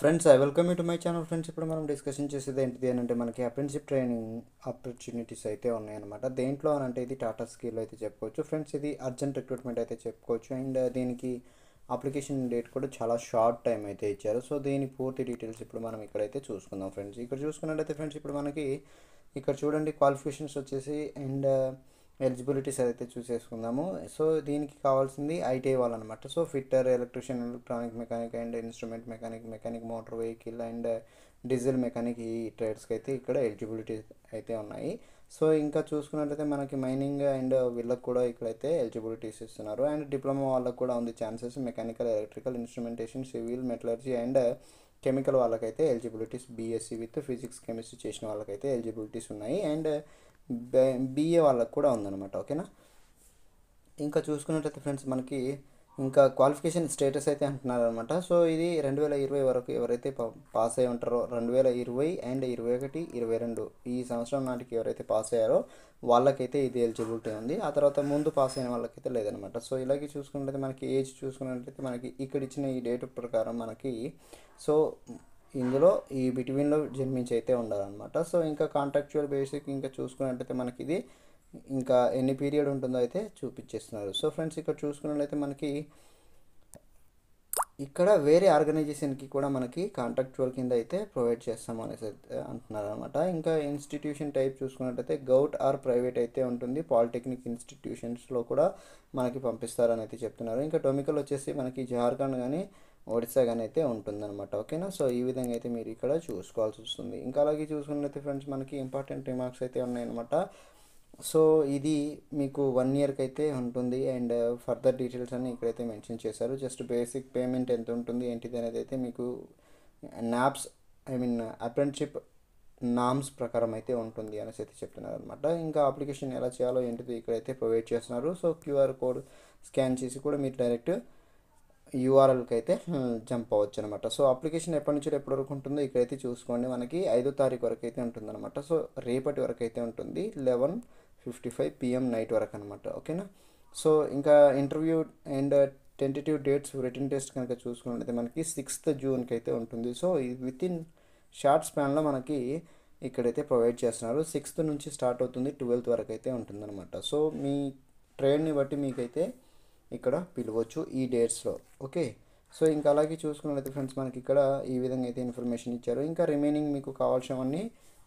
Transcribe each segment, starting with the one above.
friends I welcome you to my channel friends ఇప్పుడు మనం discussion చేసేది ఏంటిది అని అంటే మనకి అప్రెంటిషిప్ ట్రైనింగ్ ఆపర్చునిటీస్ అయితే ఉన్నాయన్నమాట దేంట్లో అని అంటే ఇది టాటా స్కిల్ అయితే చెప్పుకోవచ్చు ఫ్రెండ్స్ ఇది అర్జెంట్ రిక్రూట్మెంట్ అయితే చెప్పుకోవచ్చు అండ్ uh, దీనికి అప్లికేషన్ డేట్ కూడా చాలా షార్ట్ టైం అయితే ఇచ్చారు సో దీని పూర్తి డీటెయిల్స్ ఇప్పుడు మనం ఇక్కడైతే చూసుకుందాం ఫ్రెండ్స్ ఇక్కడ చూసుకున్నట్లయితే ఫ్రెండ్స్ ఇప్పుడు మనకి ఇక్కడ చూడండి క్వాలిఫికేషన్స్ వచ్చేసి అండ్ ఎలిజిబిలిటీస్ అయితే చూసేసుకుందాము సో దీనికి కావాల్సింది ఐటీఐ వాళ్ళనమాట so fitter electrician electronic mechanic and instrument mechanic mechanic motor vehicle and diesel mechanic ఈ ట్రేడ్స్కి అయితే ఇక్కడ ఎలిజిబిలిటీ అయితే ఉన్నాయి సో ఇంకా చూసుకున్నట్లయితే మనకి మైనింగ్ అండ్ వీళ్ళకి కూడా ఇక్కడైతే ఎలిజిబిలిటీస్ ఇస్తున్నారు అండ్ డిప్లొమా వాళ్ళకి కూడా ఉంది chances mechanical electrical instrumentation civil metallurgy and chemical వాళ్ళకైతే eligibilities BSc with physics chemistry చేసిన వాళ్ళకైతే ఎలిజిబిలిటీస్ ఉన్నాయి అండ్ బీఏ వాళ్ళకు కూడా ఉందన్నమాట ఓకేనా ఇంకా చూసుకున్నట్లయితే ఫ్రెండ్స్ మనకి ఇంకా క్వాలిఫికేషన్ స్టేటస్ అయితే అంటున్నారనమాట సో ఇది రెండు వేల ఇరవై వరకు ఎవరైతే పాస్ అయి ఉంటారో రెండు వేల ఇరవై అండ్ ఇరవై ఒకటి ఇరవై రెండు ఈ సంవత్సరం నాటికి ఎవరైతే పాస్ అయ్యారో వాళ్ళకైతే ఇది ఎలిజిబిలిటీ ఉంది ఆ తర్వాత ముందు పాస్ అయిన వాళ్ళకైతే లేదనమాట సో ఇలాగే చూసుకున్నట్లయితే మనకి ఏజ్ చూసుకున్నట్లయితే మనకి ఇక్కడ ఇచ్చిన ఈ డేట్ ప్రకారం మనకి సో ఇందులో ఈ బిట్వీన్లో జన్మించి అయితే ఉండాలన్నమాట సో ఇంకా కాంట్రాక్చువల్ బేసిక్ ఇంకా చూసుకున్నట్టయితే మనకి ఇది ఇంకా ఎన్ని పీరియడ్ ఉంటుందో అయితే చూపించేస్తున్నారు సో ఫ్రెండ్స్ ఇక్కడ చూసుకున్నట్లయితే మనకి ఇక్కడ వేరే ఆర్గనైజేషన్కి కూడా మనకి కాంట్రాక్చువల్ కింద అయితే ప్రొవైడ్ చేస్తాము అనేసి అయితే అంటున్నారు అనమాట ఇంకా ఇన్స్టిట్యూషన్ టైప్ చూసుకున్నట్టయితే గౌట్ ఆర్ ప్రైవేట్ అయితే ఉంటుంది పాలిటెక్నిక్ ఇన్స్టిట్యూషన్స్లో కూడా మనకి పంపిస్తారని అయితే చెప్తున్నారు ఇంకా టొమికల్ వచ్చేసి మనకి జార్ఖండ్ కానీ ఒడిస్సా కానీ అయితే ఉంటుందన్నమాట ఓకేనా సో ఈ విధంగా అయితే మీరు ఇక్కడ చూసుకోవాల్సి వస్తుంది ఇంకా అలాగే చూసుకున్నట్లయితే ఫ్రెండ్స్ మనకి ఇంపార్టెంట్ రిమార్క్స్ అయితే ఉన్నాయన్నమాట సో ఇది మీకు వన్ ఇయర్కి అయితే ఉంటుంది అండ్ ఫర్దర్ డీటెయిల్స్ అన్ని ఇక్కడైతే మెన్షన్ చేశారు జస్ట్ బేసిక్ పేమెంట్ ఎంత ఉంటుంది ఏంటిది అనేది అయితే మీకు NAPS I mean apprenticeship norms ప్రకారం అయితే ఉంటుంది అనేసి అయితే చెప్తున్నారు అనమాట ఇంకా అప్లికేషన్ ఎలా చేయాలో ఏంటిది ఇక్కడైతే ప్రొవైడ్ చేస్తున్నారు సో క్యూఆర్ కోడ్ స్కాన్ చేసి కూడా మీరు డైరెక్ట్ యూఆర్ఎల్కి అయితే జంప్ అవ్వచ్చు అనమాట సో అప్లికేషన్ ఎప్పటి నుంచి ఎప్పటి వరకు ఉంటుందో ఇక్కడైతే చూసుకోండి మనకి ఐదో తారీఖు వరకు అయితే ఉంటుందన్నమాట సో రేపటి వరకు అయితే ఉంటుంది eleven fifty five PM night వరకు అనమాట ఓకేనా సో ఇంకా interview and tentative dates written test కనుక చూసుకున్నట్లయితే మనకి సిక్స్త్ జూన్కి అయితే ఉంటుంది సో విత్ ఇన్ షార్ట్ స్పాన్లో మనకి ఇక్కడైతే ప్రొవైడ్ చేస్తున్నారు సిక్స్త్ నుంచి స్టార్ట్ అవుతుంది ట్వెల్త్ వరకు అయితే ఉంటుందన్నమాట సో మీ ట్రైన్ని బట్టి మీకైతే ఇక్కడ పిలవచ్చు ఈ డేట్స్లో ఓకే సో ఇంకా అలాగే చూసుకున్నట్లయితే ఫ్రెండ్స్ మనకి ఇక్కడ ఈ విధంగా అయితే ఇన్ఫర్మేషన్ ఇచ్చారు ఇంకా రిమైనింగ్ మీకు కావాల్సినవన్నీ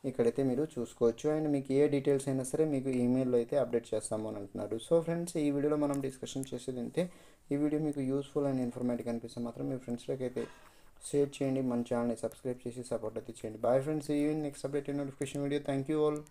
ఇక్కడైతే మీరు చూసుకోవచ్చు అండ్ మీకు ఏ డీటెయిల్స్ అయినా సరే మీకు ఈమెయిల్లో అయితే అప్డేట్ చేస్తాము అని అంటున్నారు సో ఫ్రెండ్స్ ఈ వీడియోలో మనం డిస్కషన్ చేసేది అంటే ఈ వీడియో మీకు యూస్ఫుల్ అండ్ ఇన్ఫర్మేటివ్ అనిపిస్తే మాత్రం మీ ఫ్రెండ్స్లోకి అయితే షేర్ చేయండి మన ఛానల్ని సబ్స్క్రైబ్ చేసి సపోర్ట్ అయితే చేయండి బాయ్ ఫ్రెండ్స్ ఈ next update notification video thank you all